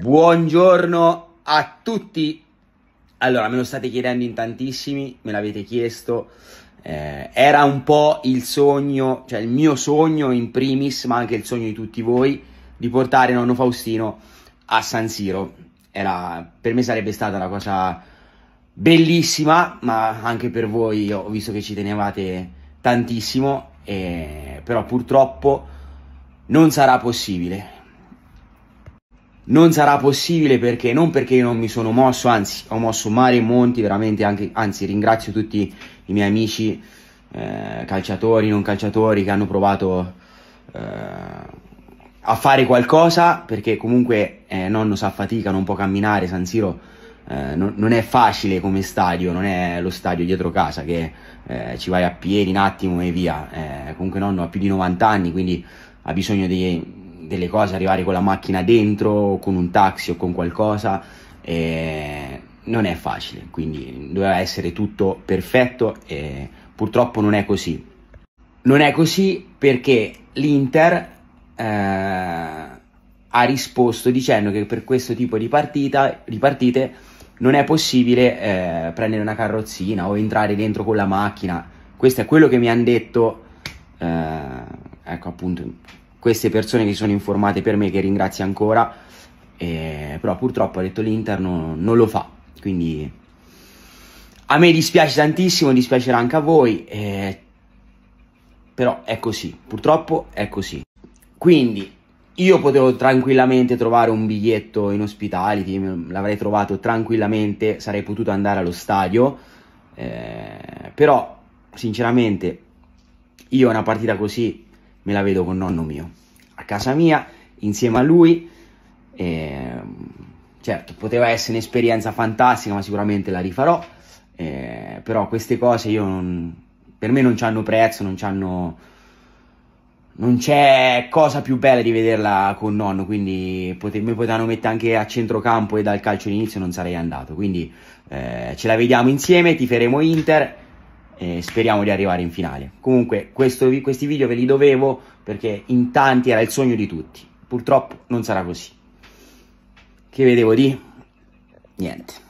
Buongiorno a tutti! Allora, me lo state chiedendo in tantissimi, me l'avete chiesto. Eh, era un po' il sogno, cioè il mio sogno in primis, ma anche il sogno di tutti voi, di portare nonno Faustino a San Siro. Era, per me sarebbe stata una cosa bellissima, ma anche per voi ho visto che ci tenevate tantissimo, e, eh, però purtroppo non sarà possibile non sarà possibile perché non perché io non mi sono mosso, anzi ho mosso mare e monti, veramente anche, anzi ringrazio tutti i miei amici eh, calciatori, non calciatori che hanno provato eh, a fare qualcosa perché comunque eh, nonno sa fatica, non può camminare, San Siro eh, non, non, è facile come stadio, non è lo stadio dietro casa che eh, ci vai a piedi un attimo e via, eh, comunque nonno ha più di 90 anni quindi ha bisogno di delle cose, arrivare con la macchina dentro, con un taxi o con qualcosa, eh, non è facile, quindi doveva essere tutto perfetto e purtroppo non è così. Non è così perché l'Inter eh, ha risposto dicendo che per questo tipo di, partita, di partite non è possibile eh, prendere una carrozzina o entrare dentro con la macchina. Questo è quello che mi hanno detto, eh, ecco appunto queste persone che sono informate per me, che ringrazio ancora, eh, però purtroppo ha detto l'Inter no, non lo fa, quindi a me dispiace tantissimo, dispiacerà anche a voi, eh, però è così, purtroppo è così. Quindi io potevo tranquillamente trovare un biglietto in ospitality, l'avrei trovato tranquillamente, sarei potuto andare allo stadio, eh, però sinceramente io una partita così me la vedo con nonno mio, a casa mia, insieme a lui. Eh, certo, poteva essere un'esperienza fantastica, ma sicuramente la rifarò. Eh, però queste cose io non, per me non hanno prezzo, non hanno... Non c'è cosa più bella di vederla con nonno, quindi pote, mi potevano mettere anche a centrocampo e dal calcio all'inizio non sarei andato. Quindi eh, ce la vediamo insieme, tiferemo Inter eh, speriamo di arrivare in finale. Comunque questo, questi video ve li dovevo perché in tanti era il sogno di tutti. Purtroppo non sarà così. Che vedevo di? Niente.